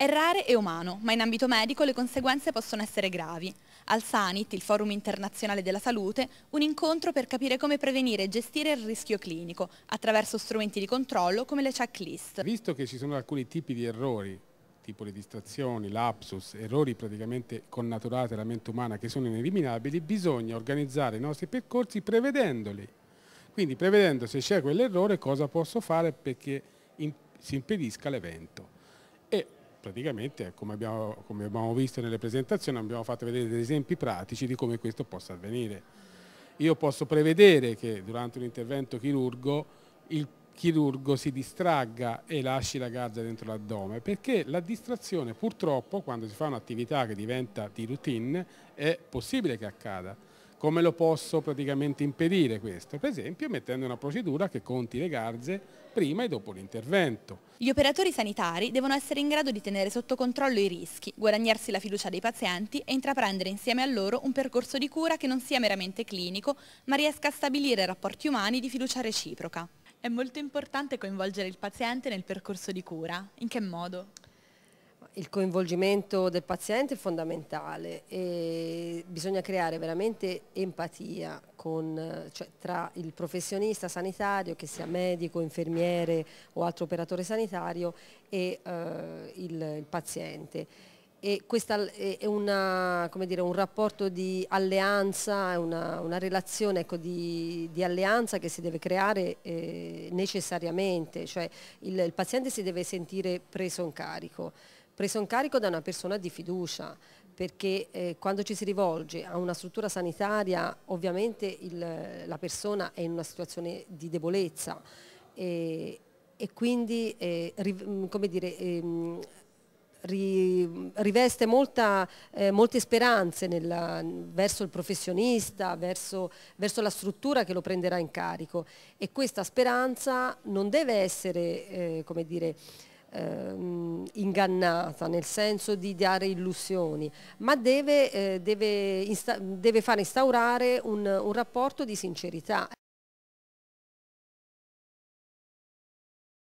È rare e umano, ma in ambito medico le conseguenze possono essere gravi. Al Sanit, il Forum internazionale della salute, un incontro per capire come prevenire e gestire il rischio clinico, attraverso strumenti di controllo come le checklist. Visto che ci sono alcuni tipi di errori, tipo le distrazioni, lapsus, errori praticamente connaturati alla mente umana che sono ineliminabili, bisogna organizzare i nostri percorsi prevedendoli. Quindi prevedendo se c'è quell'errore cosa posso fare perché si impedisca l'evento. E praticamente, eh, come abbiamo, come abbiamo visto nelle presentazioni, abbiamo fatto vedere degli esempi pratici di come questo possa avvenire. Io posso prevedere che durante un intervento chirurgo il chirurgo si distragga e lasci la gazza dentro l'addome, perché la distrazione purtroppo quando si fa un'attività che diventa di routine è possibile che accada. Come lo posso praticamente impedire questo? Per esempio mettendo una procedura che conti le garze prima e dopo l'intervento. Gli operatori sanitari devono essere in grado di tenere sotto controllo i rischi, guadagnarsi la fiducia dei pazienti e intraprendere insieme a loro un percorso di cura che non sia meramente clinico, ma riesca a stabilire rapporti umani di fiducia reciproca. È molto importante coinvolgere il paziente nel percorso di cura. In che modo? il coinvolgimento del paziente è fondamentale e bisogna creare veramente empatia con, cioè, tra il professionista sanitario, che sia medico, infermiere o altro operatore sanitario, e eh, il, il paziente e questo è una, dire, un rapporto di alleanza, una, una relazione ecco, di, di, alleanza che si deve creare eh, necessariamente, cioè il, il paziente si deve sentire preso in carico preso in carico da una persona di fiducia, perché eh, quando ci si rivolge a una struttura sanitaria ovviamente il, la persona è in una situazione di debolezza e, e quindi eh, ri, mm, dire, eh, ri, riveste molta, eh, molte speranze nella, verso il professionista, verso, verso, la struttura che lo prenderà in carico e questa speranza non deve essere, eh, come dire, ehm, ingannata, nel senso di dare illusioni, ma deve, eh, deve, deve far instaurare un, un rapporto di sincerità.